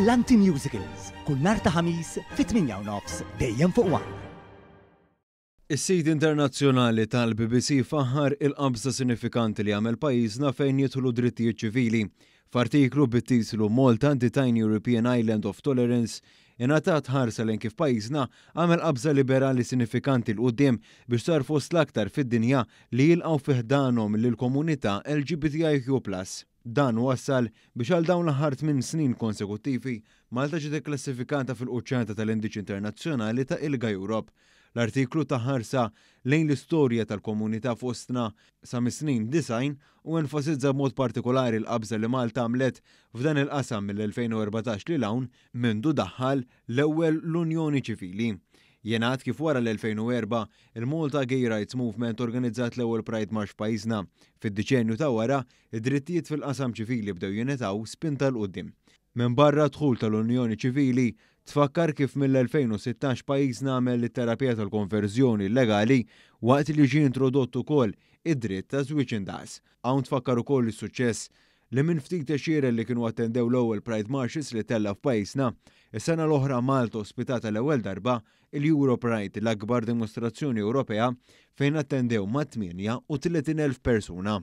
brillanti musicals. Kull nar ta' ħamis fit-8 nofs dejjem fuq wan. is sit internazzjonali tal-BBC faħar il-qabża sinifikanti li għamel pajjiżna fejn jidħlu drittijiet ċivili. F'artiklu bit-titlu Malta the European Island of Tolerance Ingħatat ħarsa l kif pajizna għamel qabża liberali sinifikanti l-qoddim biex sar fost l-aktar fid-dinja li jilqgħu fiħdanhom l-komunità LGBTIQ+. Dan wassal biex għal dawn l-ħart minn snin konsekutivi Malta ġiet klassifikata fil-quċċata tal-Indiċ Internazzjonali ta' Ilga Europe. L-artiklu ta' ħarsa lejn l-istorja tal-komunità fostna sa' mis-snin design u enfasizza mod partikolari l-qabża li Malta għamlet f'dan il-qasam mill-2014 li lawn mindu daħħal l-ewwel l-Unjoni Ċivili. Jenat kif wara l-2004 il-Malta Gay Rights Movement organizzat l-ewwel Pride March pajjiżna. Fid-deċenju ta' wara, id-drittijiet fil-qasam ċivili bdew jinetaw spinta l-qudiem. Minn barra dħul tal-Unjoni Ċivili tfakkar kif mill-2016 pajjiżna għamel it-terapija tal-konverżjoni legali waqt li ġie introdott ukoll id-dritt ta' żwieġ indaqs. Hawn tfakkar ukoll is-suċċess li minn ftit teċira li kienu attendew l-ewwel Pride Marches li tella f'pajjiżna, is-sena l-oħra Malta ospitata l-ewwel darba il-Euro Pride l-akbar dimostrazzjoni Ewropea fejn attendew ma' 8 u 30,000 persuna.